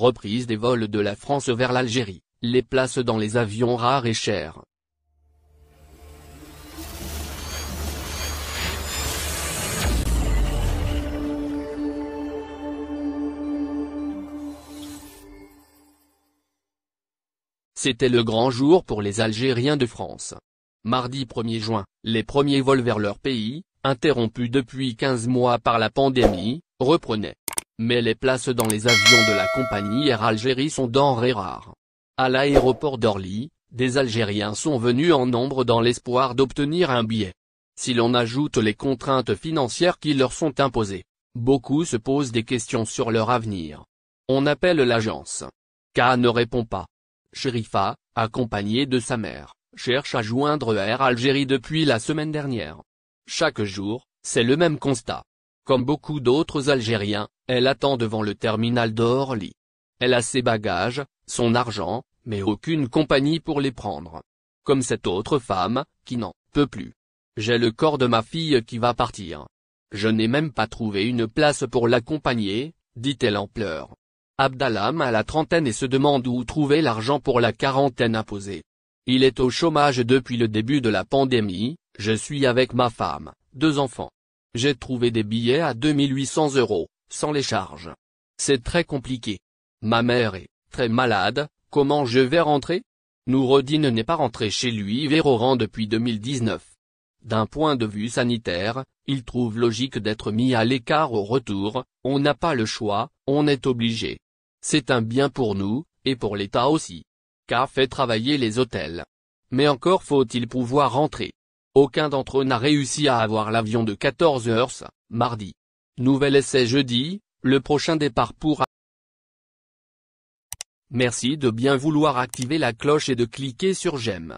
reprise des vols de la France vers l'Algérie, les places dans les avions rares et chères. C'était le grand jour pour les Algériens de France. Mardi 1er juin, les premiers vols vers leur pays, interrompus depuis 15 mois par la pandémie, reprenaient. Mais les places dans les avions de la compagnie Air Algérie sont denrées rares. À l'aéroport d'Orly, des Algériens sont venus en nombre dans l'espoir d'obtenir un billet. Si l'on ajoute les contraintes financières qui leur sont imposées, beaucoup se posent des questions sur leur avenir. On appelle l'agence. K ne répond pas. Sherifa, accompagnée de sa mère, cherche à joindre Air Algérie depuis la semaine dernière. Chaque jour, c'est le même constat. Comme beaucoup d'autres Algériens, elle attend devant le terminal d'Orly. Elle a ses bagages, son argent, mais aucune compagnie pour les prendre. Comme cette autre femme, qui n'en peut plus. J'ai le corps de ma fille qui va partir. Je n'ai même pas trouvé une place pour l'accompagner, dit-elle en pleurs. Abdallah, a la trentaine et se demande où trouver l'argent pour la quarantaine imposée. Il est au chômage depuis le début de la pandémie, je suis avec ma femme, deux enfants, j'ai trouvé des billets à 2800 euros, sans les charges. C'est très compliqué. Ma mère est très malade, comment je vais rentrer Nourodine n'est pas rentré chez lui vers Oran depuis 2019. D'un point de vue sanitaire, il trouve logique d'être mis à l'écart au retour, on n'a pas le choix, on est obligé. C'est un bien pour nous, et pour l'État aussi. Car fait travailler les hôtels. Mais encore faut-il pouvoir rentrer. Aucun d'entre eux n'a réussi à avoir l'avion de 14 heures, mardi. Nouvel essai jeudi, le prochain départ pour Merci de bien vouloir activer la cloche et de cliquer sur j'aime.